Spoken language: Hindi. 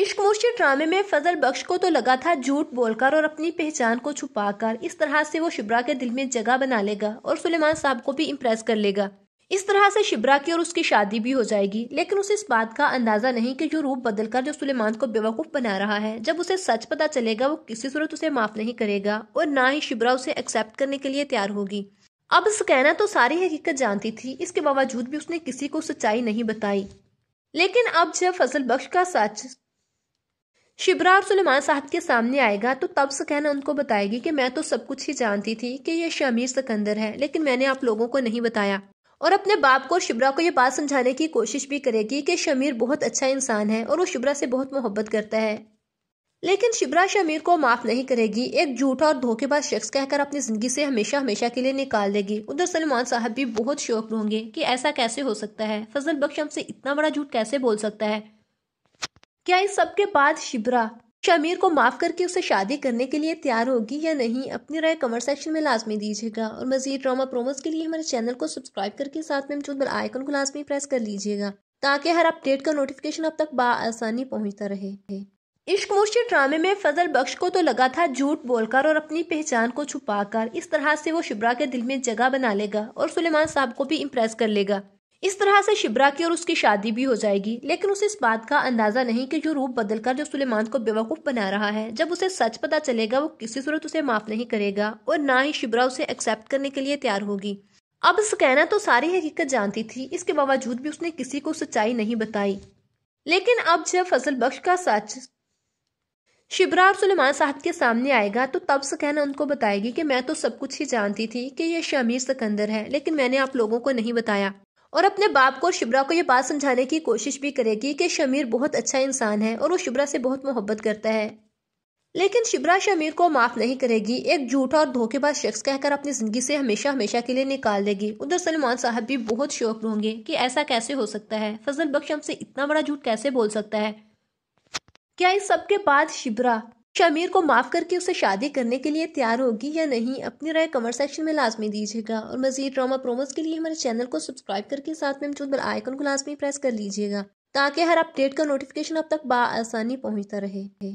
इश्क मुर्शी ड्रामे में फजल बख्श को तो लगा था झूठ बोलकर और अपनी पहचान को छुपाकर इस तरह से वो शिब्रा के दिल में जगह बना लेगा और सुलेमान साहब को भी इम्प्रेस कर लेगा इस तरह से शिब्रा की और उसकी शादी भी हो जाएगी लेकिन उसे इस बात का अंदाजा नहीं कि जो रूप बदलकर जो सुलेमान को बेवकूफ बना रहा है जब उसे सच पता चलेगा वो किसी सूरत उसे माफ नहीं करेगा और ना ही शिब्रा उसे एक्सेप्ट करने के लिए तैयार होगी अब सकैना तो सारी हकीकत जानती थी इसके बावजूद भी उसने किसी को सच्चाई नहीं बताई लेकिन अब जब फजल बख्श का सच शिबरार सुलेमान साहब के सामने आएगा तो तब कहना उनको बताएगी कि मैं तो सब कुछ ही जानती थी कि यह शमीर सिकंदर है लेकिन मैंने आप लोगों को नहीं बताया और अपने बाप को शिबरा को यह बात समझाने की कोशिश भी करेगी कि शमीर बहुत अच्छा इंसान है और वो शिबरा से बहुत मोहब्बत करता है लेकिन शिबरा शमीर को माफ नहीं करेगी एक झूठा और धोखेबाज शख्स कहकर अपनी जिंदगी से हमेशा हमेशा के लिए निकाल देगी उधर सलमान साहब भी बहुत शौक होंगे कि ऐसा कैसे हो सकता है फजल बख्श हमसे इतना बड़ा झूठ कैसे बोल सकता है क्या इस सब के बाद शिब्रा शमीर को माफ करके उसे शादी करने के लिए तैयार होगी या नहीं अपनी राय कमेंट सेक्शन में लाजमी दीजिएगा और मजीद ड्रामा प्रोमोज के लिए हमारे चैनल को सब्सक्राइब करके साथ में मौजूद बेल आइकन को लाजमी प्रेस कर लीजिएगा ताकि हर अपडेट का नोटिफिकेशन अब तक बसानी पहुंचता रहे इश्क मुर्शी ड्रामे में फजल बख्श को तो लगा था झूठ बोलकर और अपनी पहचान को छुपाकर इस तरह से वो शिब्रा के दिल में जगह बना लेगा और सुलेमान साहब को भी इम्प्रेस कर लेगा इस तरह से शिब्रा की और उसकी शादी भी हो जाएगी लेकिन उसे इस बात का अंदाजा नहीं कि जो रूप बदलकर जो सुलेमान को बेवकूफ बना रहा है जब उसे सच पता चलेगा वो किसी सूरत उसे माफ नहीं करेगा और ना ही शिब्रा उसे एक्सेप्ट करने के लिए तैयार होगी अब सकैना तो सारी हकीकत जानती थी इसके बावजूद भी उसने किसी को सच्चाई नहीं बताई लेकिन अब जब फजल बख्श का सच शिबरा और सुलेमान साहब के सामने आएगा तो तब सकैना उनको बताएगी कि मैं तो सब कुछ ही जानती थी कि यह शमीर सिकंदर है लेकिन मैंने आप लोगों को नहीं बताया और अपने बाप को शिब्रा को ये बात समझाने की कोशिश भी करेगी कि शमीर बहुत अच्छा इंसान है और वो शिबरा से बहुत मोहब्बत करता है लेकिन शिब्रा शमीर को माफ नहीं करेगी एक झूठा और धोखेबाज शख्स कहकर अपनी जिंदगी से हमेशा हमेशा के लिए निकाल देगी उधर सलमान साहब भी बहुत शौक होंगे कि ऐसा कैसे हो सकता है फजल बख्श हमसे इतना बड़ा झूठ कैसे बोल सकता है क्या इस सब के बाद शिबरा शमीर को माफ करके उसे शादी करने के लिए तैयार होगी या नहीं अपनी राय कमेंट सेक्शन में लाजमी दीजिएगा और मजीद ड्रामा प्रोमोज के लिए हमारे चैनल को सब्सक्राइब करके साथ में मौजूद बेल आइकन को लाजमी प्रेस कर लीजिएगा ताकि हर अपडेट का नोटिफिकेशन अब तक आसानी पहुंचता रहे